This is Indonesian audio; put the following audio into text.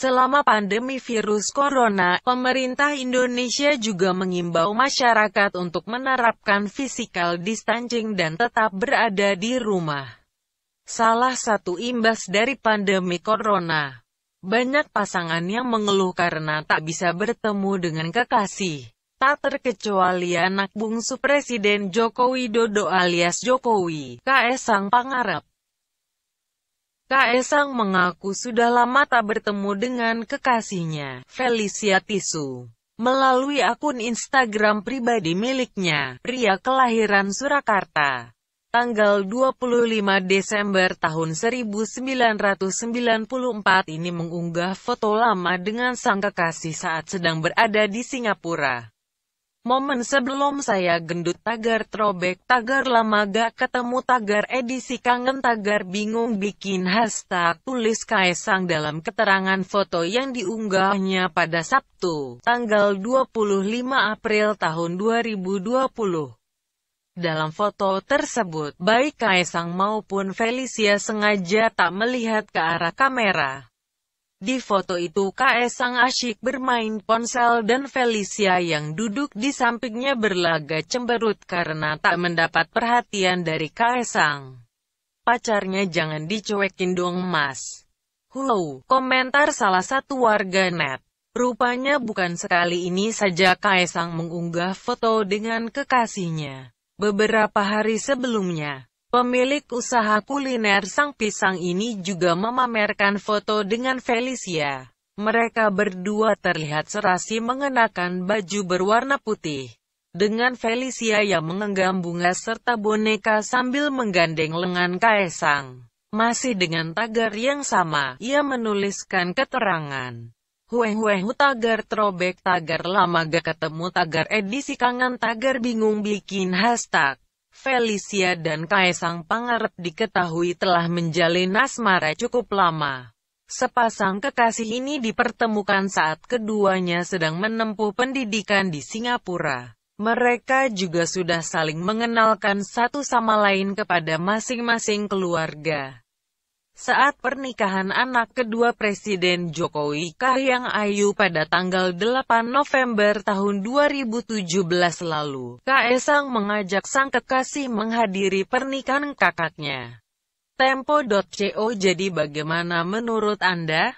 Selama pandemi virus corona, pemerintah Indonesia juga mengimbau masyarakat untuk menerapkan physical distancing dan tetap berada di rumah. Salah satu imbas dari pandemi corona, banyak pasangan yang mengeluh karena tak bisa bertemu dengan kekasih. Tak terkecuali anak bungsu Presiden Joko Widodo alias Jokowi, KS Sang Pangarep. Kaesang mengaku sudah lama tak bertemu dengan kekasihnya, Felicia Tisu. Melalui akun Instagram pribadi miliknya, pria kelahiran Surakarta, tanggal 25 Desember tahun 1994 ini mengunggah foto lama dengan sang kekasih saat sedang berada di Singapura. Momen sebelum saya gendut tagar trobek tagar lama gak ketemu tagar edisi kangen tagar bingung bikin hashtag tulis Kaisang dalam keterangan foto yang diunggahnya pada Sabtu, tanggal 25 April tahun 2020. Dalam foto tersebut, baik Kaisang maupun Felicia sengaja tak melihat ke arah kamera. Di foto itu KS e sang asyik bermain ponsel dan Felicia yang duduk di sampingnya berlaga cemberut karena tak mendapat perhatian dari KS e sang. Pacarnya jangan dicuekin dong mas. Hello, komentar salah satu warga net. Rupanya bukan sekali ini saja Kaesang mengunggah foto dengan kekasihnya. Beberapa hari sebelumnya, Pemilik usaha kuliner Sang Pisang ini juga memamerkan foto dengan Felicia. Mereka berdua terlihat serasi mengenakan baju berwarna putih. Dengan Felicia yang mengenggam bunga serta boneka sambil menggandeng lengan Kaisang, Masih dengan tagar yang sama, ia menuliskan keterangan. Hue hue hu tagar trobek tagar lama gak ketemu tagar edisi kangen tagar bingung bikin hashtag. Felicia dan Kaisang Pangarep diketahui telah menjalin asmara cukup lama. Sepasang kekasih ini dipertemukan saat keduanya sedang menempuh pendidikan di Singapura. Mereka juga sudah saling mengenalkan satu sama lain kepada masing-masing keluarga. Saat pernikahan anak kedua Presiden Jokowi Kahiyang Ayu pada tanggal 8 November tahun 2017 lalu, Kaesang mengajak sang kekasih menghadiri pernikahan kakaknya. Tempo.co jadi bagaimana menurut Anda?